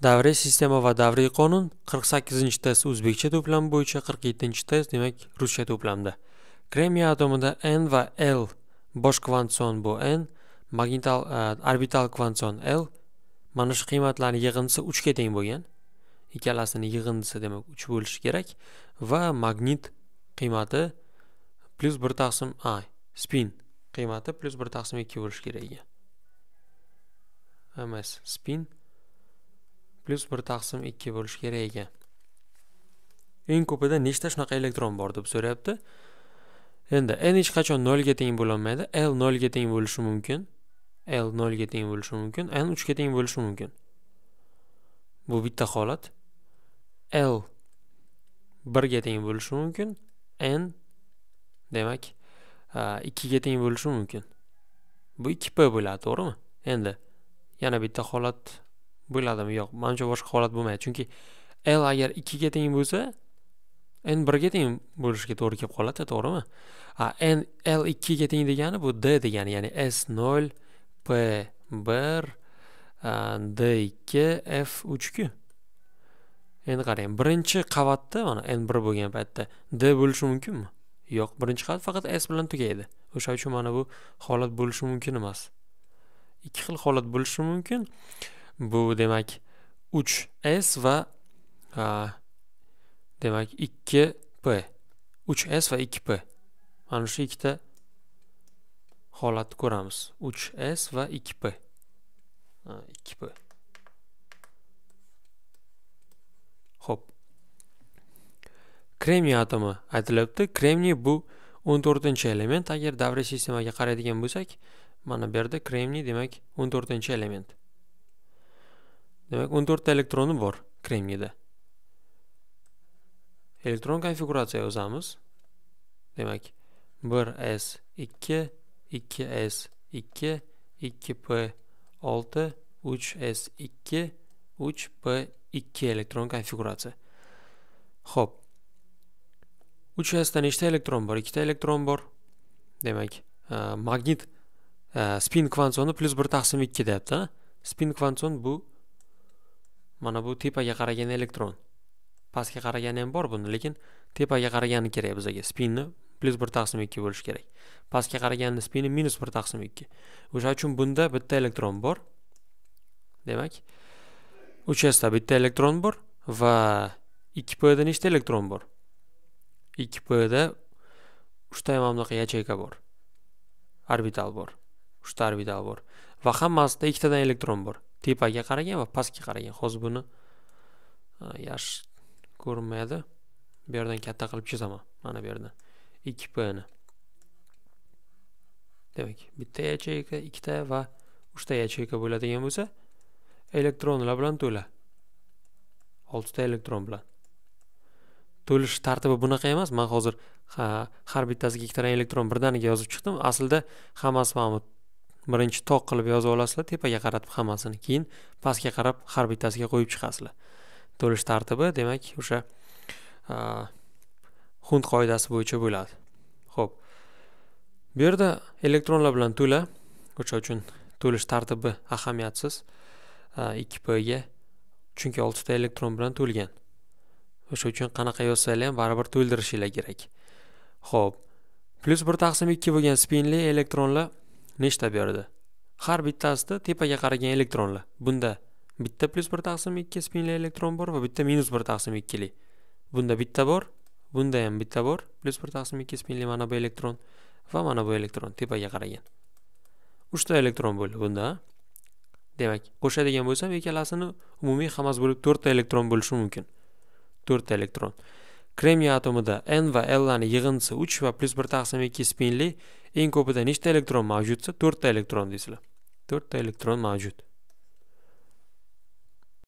davriy sistema va davriy qonun 48 test o'zbekcha to'plam bo'yicha 47 test demak ruscha to'plamda kremiy atomida n va l bosh kvantson bu n magnetal e, orbital kvantson l mana shu qiymatlarni yig'insa 3 ga teng bo'lgan ikkalasini yig'indisi demak 3 bo'lishi kerak va magnit qiymati 1 taqsim a spin qiymati 1 taqsim 2 bo'lishi kerak ekan ms spin plus bir taqsim ikki bo'lishi kerak ekan eng ko'pida nechta shunaqa elektron bor deb so'rayapti endi n hech qachon nolga teng bo'lolmaydi l nolga teng bo'lishi mumkin l nolga teng bo'lishi mumkin n uchga teng bo'lishi mumkin bu bitta holat l birga teng bo'lishi mumkin n demak ikkiga teng bo'lishi mumkin bu ikki p bo'ladi to'g'rimi endi yana bitta holat bo'ladimi yo'q manimcha boshqa holat bo'lmaydi chunki l agar ikkiga teng bo'lsa n birga teng bo'lishiga to'g'ri kelib qoladida to'g'rimi a n l ikkiga teng degani bu d degani ya'ni s nol p bir d ikki f uchku endi qarang birinchi qavatda mana n bir bo'lgan paytda d bo'lishi mumkinmi yo'q birinchi qavat faqat s bilan tugaydi o'sha uchun mana bu holat bo'lishi mumkin emas ikki xil holat bo'lishi mumkin bu demak 3s va a, demak 2p 3s va 2p mana shu ikkita holatni ko'ramiz 3s va 2p 2p ho'p kremniy atomi aytilibdi kremniy bu 14 element agar davra sistemaga qaraydigan bo'lsak mana bu yerda kremniy demak 14 element demak 14 ta elektroni bor kremniyda elektron konfiguratsiya yozamiz demak 1s 2 2s 2 2p 6 3s 2 3p 2 elektron konfiguratsiya Xo'p. 3s da nechta elektron bor 2 elektron bor demak e, magnit e, spin kvantsoni 1 bir taqsim ikki deyapti spin kvantson bu mana bu tepaga qaragan elektron pastga qaragani ham bor buni lekin tepaga qaragani kerak bizaga spinni plyus bir taqsim ikki bo'lishi kerak pastga qaragani spini minus bir taqsim ikki o'sha uchun bunda bitta elektron bor demak uchasda bitta elektron bor va ikki pda nechta elektron bor ikki pda uchta ham bunaqa yacheyka bor orbital bor uchta orbital bor va hammasida ikkitadan elektron bor tepaga qaragan va pastga qaragan hozir buni yaxshi ko'rinmaydi bu yerdan katta qilib chizaman mana bu yerdan ikki pni demak bitta yacheyka ikkita va uchta yacheyka bo'ladigan bo'lsa elektronlar bilan to'la oltita elektron bilan to'lish tartibi bunaqa emas man hozir ha, har bittasiga ikkitadan elektron birdaniga yozib chiqdim aslida hammasi mana birinchi toq qilib yozib olasizlar tepaga qaratib hammasini keyin pastga qarab har bittasiga qo'yib chiqasizlar to'lish tartibi demak o'sha hund qoidasi bo'yicha bo'ladi ho'p bu yerda elektronlar bilan to'la o'sha uchun to'lish tartibi ahamiyatsiz ikki pga chunki oltita elektron bilan to'lgan o'sha uchun qanaqa yozsanglar ham baribir to'ldirishinglar kerak ho'p plyus bir taqsim ikki bo'lgan spinli elektronlar nechta berdi har bittasida tepaga qaragan elektronlar bunda bitta plyus bir taqsim ikki spinli elektron bor va bitta minus bir taqsim ikkili bunda bitta bor bunda ham bitta bor plyus bir taqsim ikki spinli mana bu elektron va mana bu elektron tepaga qaragan uchta elektron bo'ldi bunda demak qo'shadigan bo'lsam ikkalasini umumiy hammasi bo'lib to'rtta elektron bo'lishi mumkin to'rtta elektron kremiy atomida n va lani yig'indisi 3 va plyus 1 taqsim 2 spinli eng ko'pida nechta elektron mavjudsa 4 ta elektron deysizlar 4 ta elektron mavjud